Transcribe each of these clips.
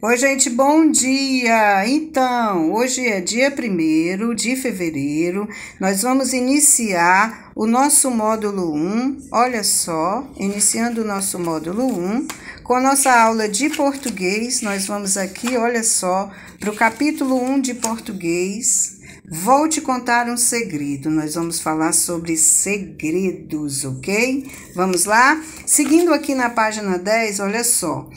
Oi, gente, bom dia! Então, hoje é dia 1 de fevereiro, nós vamos iniciar o nosso módulo 1. Olha só, iniciando o nosso módulo 1, com a nossa aula de português, nós vamos aqui, olha só, para o capítulo 1 de português. Vou te contar um segredo. Nós vamos falar sobre segredos, ok? Vamos lá? Seguindo aqui na página 10, olha só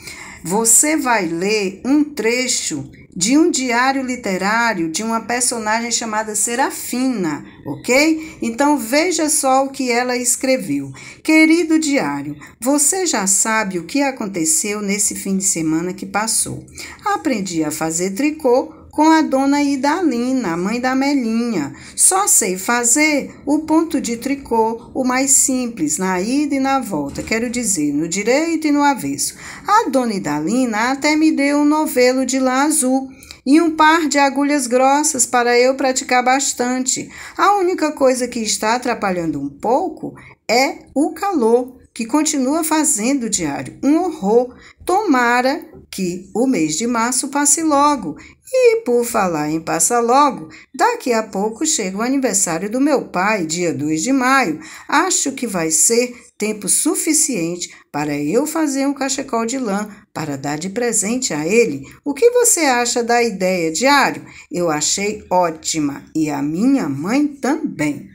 você vai ler um trecho de um diário literário de uma personagem chamada Serafina, ok? Então veja só o que ela escreveu. Querido diário, você já sabe o que aconteceu nesse fim de semana que passou. Aprendi a fazer tricô com a dona Idalina, mãe da Melinha. Só sei fazer o ponto de tricô, o mais simples, na ida e na volta, quero dizer, no direito e no avesso. A dona Idalina até me deu um novelo de lã azul e um par de agulhas grossas para eu praticar bastante. A única coisa que está atrapalhando um pouco é o calor, que continua fazendo diário um horror. Tomara que o mês de março passe logo e por falar em passa logo, daqui a pouco chega o aniversário do meu pai, dia 2 de maio. Acho que vai ser tempo suficiente para eu fazer um cachecol de lã para dar de presente a ele. O que você acha da ideia, diário? Eu achei ótima e a minha mãe também.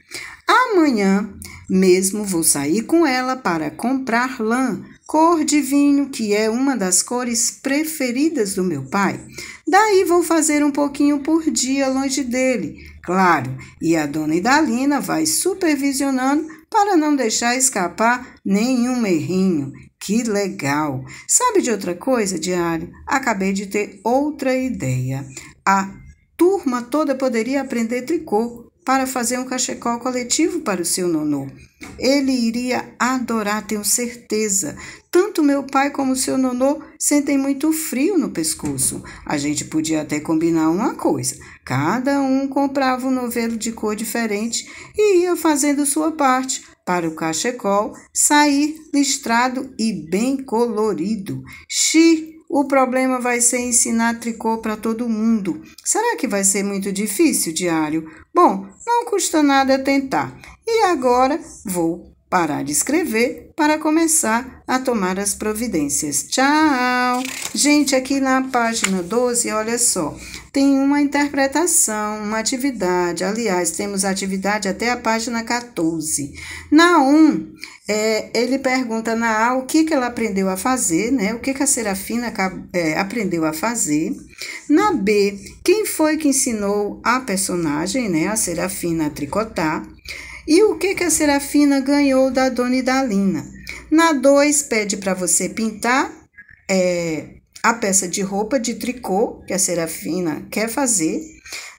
Amanhã mesmo vou sair com ela para comprar lã cor de vinho, que é uma das cores preferidas do meu pai. Daí vou fazer um pouquinho por dia longe dele, claro, e a dona Idalina vai supervisionando para não deixar escapar nenhum errinho. Que legal! Sabe de outra coisa, Diário? Acabei de ter outra ideia. A turma toda poderia aprender tricô para fazer um cachecol coletivo para o seu nonô. Ele iria adorar, tenho certeza. Tanto meu pai como seu nonô sentem muito frio no pescoço. A gente podia até combinar uma coisa. Cada um comprava um novelo de cor diferente e ia fazendo sua parte para o cachecol sair listrado e bem colorido. Xi o problema vai ser ensinar tricô para todo mundo. Será que vai ser muito difícil, diário? Bom, não custa nada tentar. E agora vou parar de escrever para começar a tomar as providências. Tchau! Gente, aqui na página 12, olha só, tem uma interpretação, uma atividade. Aliás, temos atividade até a página 14. Na 1, é, ele pergunta na A o que, que ela aprendeu a fazer, né? O que, que a Serafina é, aprendeu a fazer. Na B, quem foi que ensinou a personagem, né? A Serafina a tricotar. E o que, que a Serafina ganhou da Dona Idalina? Na 2, pede para você pintar é, a peça de roupa de tricô que a Serafina quer fazer.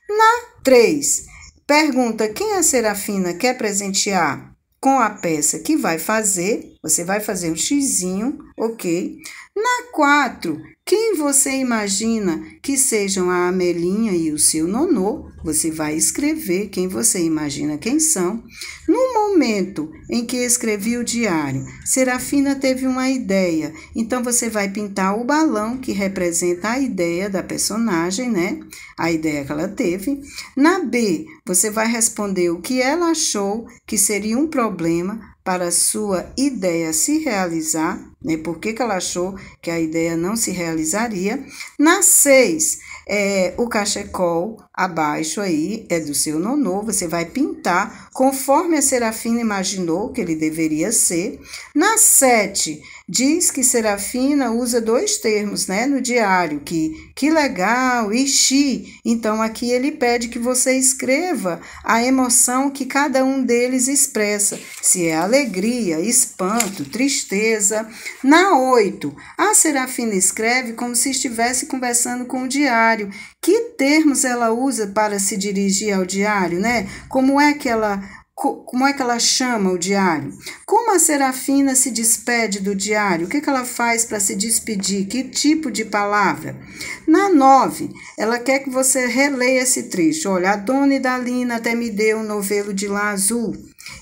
Na 3, pergunta quem a Serafina quer presentear com a peça que vai fazer. Você vai fazer um xizinho, ok? Na 4, quem você imagina que sejam a Amelinha e o seu nonô, você vai escrever quem você imagina quem são. No momento em que escrevi o diário, Serafina teve uma ideia, então você vai pintar o balão que representa a ideia da personagem, né? A ideia que ela teve. Na B, você vai responder o que ela achou que seria um problema para sua ideia se realizar, né? Por que, que ela achou que a ideia não se realizaria? Na 6, é, o cachecol abaixo aí é do seu nonô, você vai pintar conforme a Serafina imaginou que ele deveria ser. Na 7, diz que Serafina usa dois termos né, no diário, que que legal e chi. Então aqui ele pede que você escreva a emoção que cada um deles expressa, se é alegria, espanto, tristeza. Na 8, a Serafina escreve como se estivesse conversando com o diário diário, que termos ela usa para se dirigir ao diário, né? Como é que ela como é que ela chama o diário? Como a Serafina se despede do diário? O que, que ela faz para se despedir? Que tipo de palavra? Na 9, ela quer que você releia esse trecho. Olha, a dona Idalina até me deu um novelo de lã azul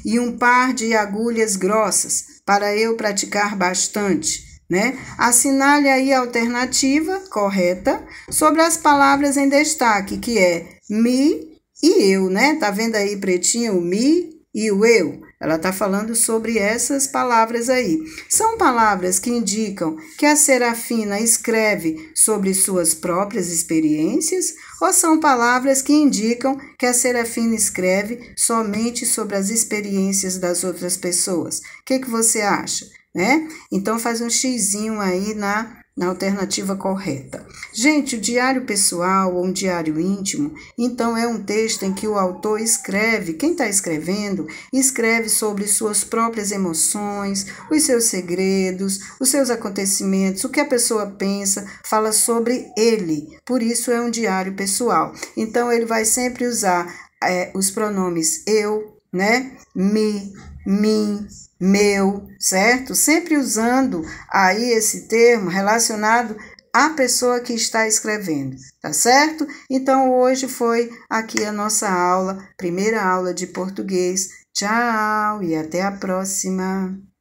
e um par de agulhas grossas para eu praticar bastante. Né? Assinale aí a alternativa correta sobre as palavras em destaque, que é me e eu, né? Tá vendo aí pretinho o me e o eu? Ela tá falando sobre essas palavras aí. São palavras que indicam que a Serafina escreve sobre suas próprias experiências ou são palavras que indicam que a Serafina escreve somente sobre as experiências das outras pessoas? O que, que você acha? né? Então faz um xizinho aí na na alternativa correta. Gente, o diário pessoal ou um diário íntimo, então é um texto em que o autor escreve, quem está escrevendo, escreve sobre suas próprias emoções, os seus segredos, os seus acontecimentos, o que a pessoa pensa, fala sobre ele. Por isso é um diário pessoal. Então ele vai sempre usar é, os pronomes eu, né, me, mim, meu, certo? Sempre usando aí esse termo relacionado à pessoa que está escrevendo, tá certo? Então hoje foi aqui a nossa aula, primeira aula de português. Tchau e até a próxima!